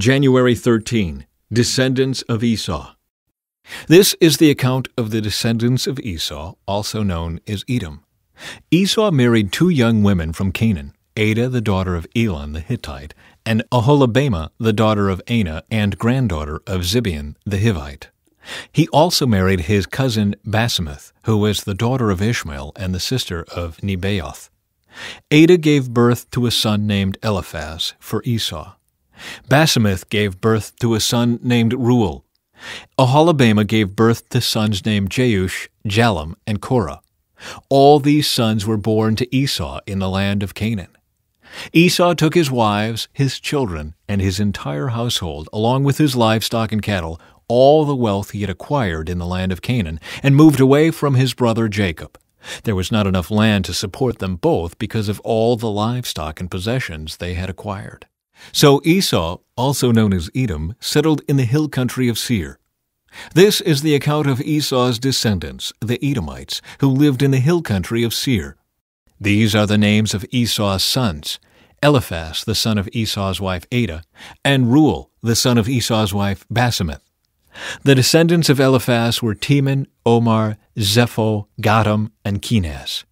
January 13 Descendants of Esau. This is the account of the descendants of Esau, also known as Edom. Esau married two young women from Canaan, Ada, the daughter of Elon the Hittite, and Aholabama, the daughter of Anah and granddaughter of Zibion the Hivite. He also married his cousin Basemath, who was the daughter of Ishmael and the sister of Nebaioth. Ada gave birth to a son named Eliphaz for Esau. Basemath gave birth to a son named Ruel. Ahalabama gave birth to sons named Jeush, Jalam, and Korah. All these sons were born to Esau in the land of Canaan. Esau took his wives, his children, and his entire household, along with his livestock and cattle, all the wealth he had acquired in the land of Canaan, and moved away from his brother Jacob. There was not enough land to support them both because of all the livestock and possessions they had acquired. So Esau, also known as Edom, settled in the hill country of Seir. This is the account of Esau's descendants, the Edomites, who lived in the hill country of Seir. These are the names of Esau's sons Eliphaz, the son of Esau's wife Ada, and Rule, the son of Esau's wife Basemath. The descendants of Eliphaz were Teman, Omar, Zepho, Gatam, and Kenaz.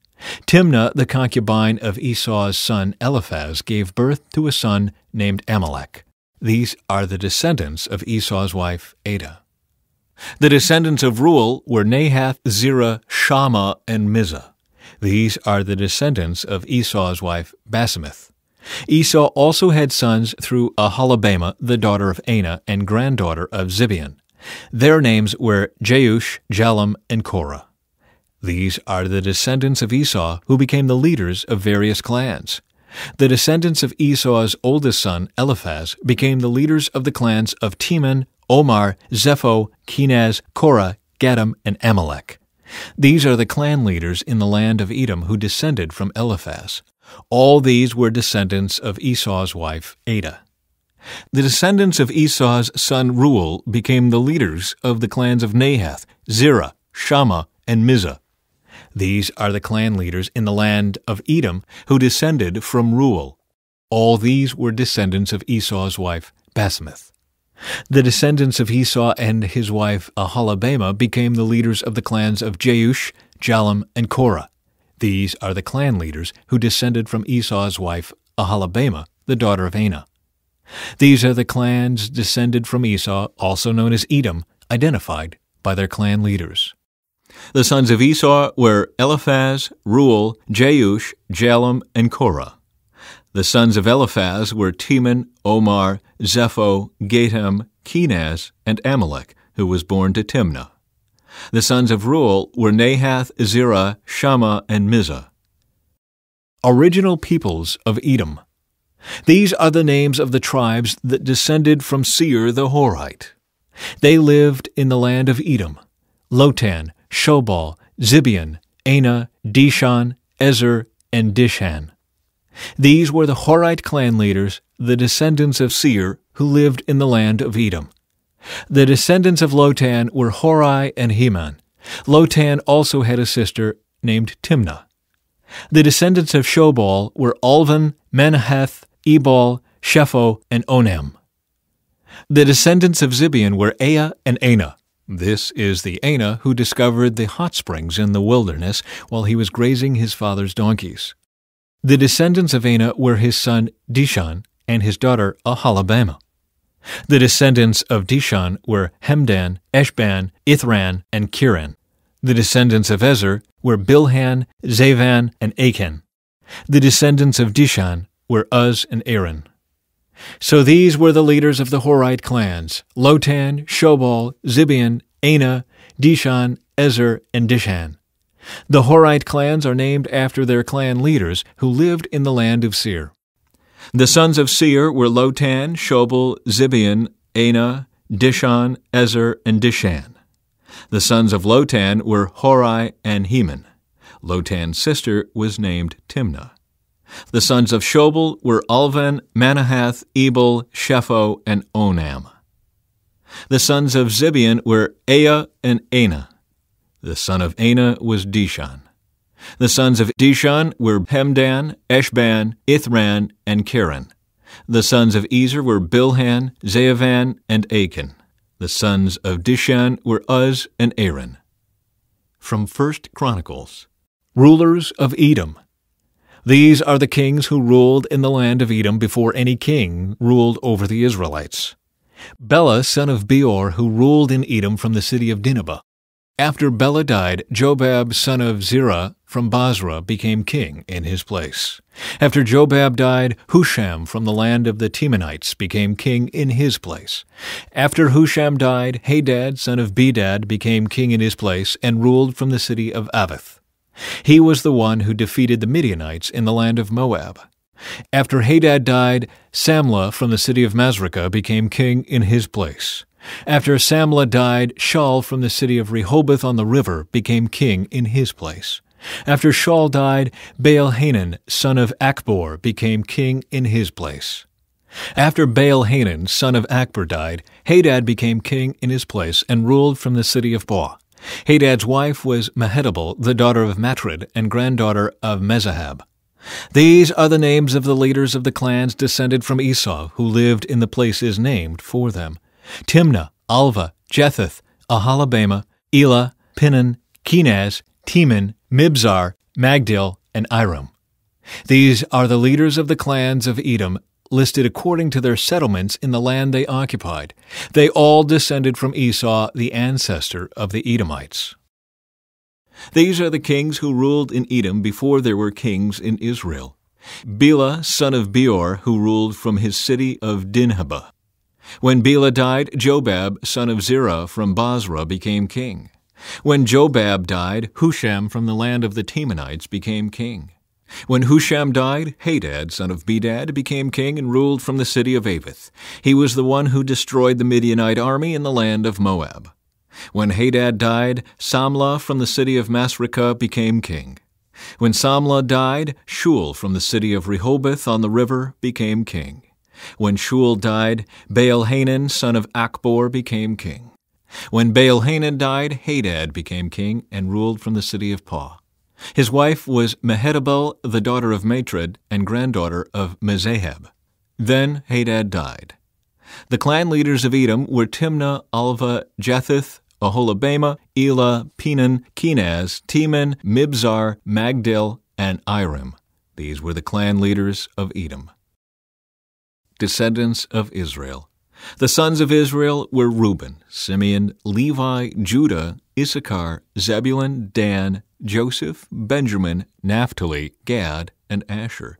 Timnah, the concubine of Esau's son Eliphaz, gave birth to a son named Amalek. These are the descendants of Esau's wife Ada. The descendants of Ruel were Nahath, Zerah, Shammah, and Mizah. These are the descendants of Esau's wife Basemith. Esau also had sons through Ahalabama, the daughter of Anah and granddaughter of Zibeon. Their names were Jeush, Jalam, and Korah. These are the descendants of Esau who became the leaders of various clans. The descendants of Esau's oldest son, Eliphaz, became the leaders of the clans of Teman, Omar, Zepho, Kenaz, Korah, Gadam, and Amalek. These are the clan leaders in the land of Edom who descended from Eliphaz. All these were descendants of Esau's wife, Ada. The descendants of Esau's son Ruel became the leaders of the clans of Nahath, Zerah, Shammah, and Mizah. These are the clan leaders in the land of Edom who descended from Ruel. All these were descendants of Esau's wife, Basemath. The descendants of Esau and his wife Ahalabama became the leaders of the clans of Jeush, Jalam, and Korah. These are the clan leaders who descended from Esau's wife Ahalabama, the daughter of Anah. These are the clans descended from Esau, also known as Edom, identified by their clan leaders. The sons of Esau were Eliphaz, Ruel, Jeush, Jalam, and Korah. The sons of Eliphaz were Teman, Omar, Zepho, Gatam, Kenaz, and Amalek, who was born to Timnah. The sons of Ruel were Nahath, Zerah, Shammah, and Mizah. Original peoples of Edom. These are the names of the tribes that descended from Seir the Horite. They lived in the land of Edom, Lotan, Shobal, Zibeon, Ana, Dishan, Ezer, and Dishan. These were the Horite clan leaders, the descendants of Seir, who lived in the land of Edom. The descendants of Lotan were Horai and Heman. Lotan also had a sister named Timnah. The descendants of Shobal were Alvan, Menaheth, Ebal, Shepho, and Onam. The descendants of Zibeon were Ea and Ana. This is the Aina who discovered the hot springs in the wilderness while he was grazing his father's donkeys. The descendants of Aina were his son Dishan and his daughter Ahalabama. The descendants of Dishan were Hemdan, Eshban, Ithran, and Kiran. The descendants of Ezer were Bilhan, Zavan, and Achan. The descendants of Dishan were Uz and Aaron. So these were the leaders of the Horite clans Lotan, Shobal, Zibian. Ana, Dishan, Ezer, and Dishan. The Horite clans are named after their clan leaders who lived in the land of Seir. The sons of Seir were Lotan, Shobal, Zibion, Ana, Dishan, Ezer, and Dishan. The sons of Lotan were Horai and Heman. Lotan's sister was named Timnah. The sons of Shobal were Alvan, Manahath, Ebal, Shepho, and Onam. The sons of Zibeon were Ea and Anah. The son of Anah was Dishon. The sons of Dishon were Hemdan, Eshban, Ithran, and Kiran. The sons of Ezer were Bilhan, Zeavan, and Achan. The sons of Dishon were Uz and Aaron. From First Chronicles Rulers of Edom These are the kings who ruled in the land of Edom before any king ruled over the Israelites. Bela, son of Beor, who ruled in Edom from the city of Dinabah. After Bela died, Jobab, son of Zerah, from Basra, became king in his place. After Jobab died, Husham from the land of the Temanites became king in his place. After Husham died, Hadad, son of Bedad, became king in his place and ruled from the city of Avith. He was the one who defeated the Midianites in the land of Moab. After Hadad died, Samla from the city of Masrekah became king in his place. After Samla died, Shaul from the city of Rehoboth on the river became king in his place. After Shaul died, Baal Hanan, son of Akbor, became king in his place. After Baal Hanan, son of Akbor, died, Hadad became king in his place and ruled from the city of Boa. Hadad's wife was Mehetabel, the daughter of Matred and granddaughter of Mezahab. These are the names of the leaders of the clans descended from Esau, who lived in the places named for them Timnah, Alva, Jetheth, Ahalabama, Elah, Pinon, Kenaz, Teman, Mibzar, Magdil, and Iram. These are the leaders of the clans of Edom, listed according to their settlements in the land they occupied. They all descended from Esau, the ancestor of the Edomites. These are the kings who ruled in Edom before there were kings in Israel. Bela, son of Beor, who ruled from his city of Dinhabah. When Bela died, Jobab, son of Zerah from Basra, became king. When Jobab died, Husham from the land of the Temanites became king. When Husham died, Hadad, son of Bedad, became king and ruled from the city of Avith. He was the one who destroyed the Midianite army in the land of Moab. When Hadad died, Samlah from the city of Masrekah became king. When Samlah died, Shul from the city of Rehoboth on the river became king. When Shul died, Baal Hanan son of Akbor became king. When Baal Hanan died, Hadad became king and ruled from the city of Pa. His wife was Mehetabel, the daughter of Matred and granddaughter of Mezahab. Then Hadad died. The clan leaders of Edom were Timnah, Alva, Jethith, Aholabama, Elah, Penan, Kenaz, Teman, Mibzar, Magdil, and Iram. These were the clan leaders of Edom. Descendants of Israel. The sons of Israel were Reuben, Simeon, Levi, Judah, Issachar, Zebulun, Dan, Joseph, Benjamin, Naphtali, Gad, and Asher.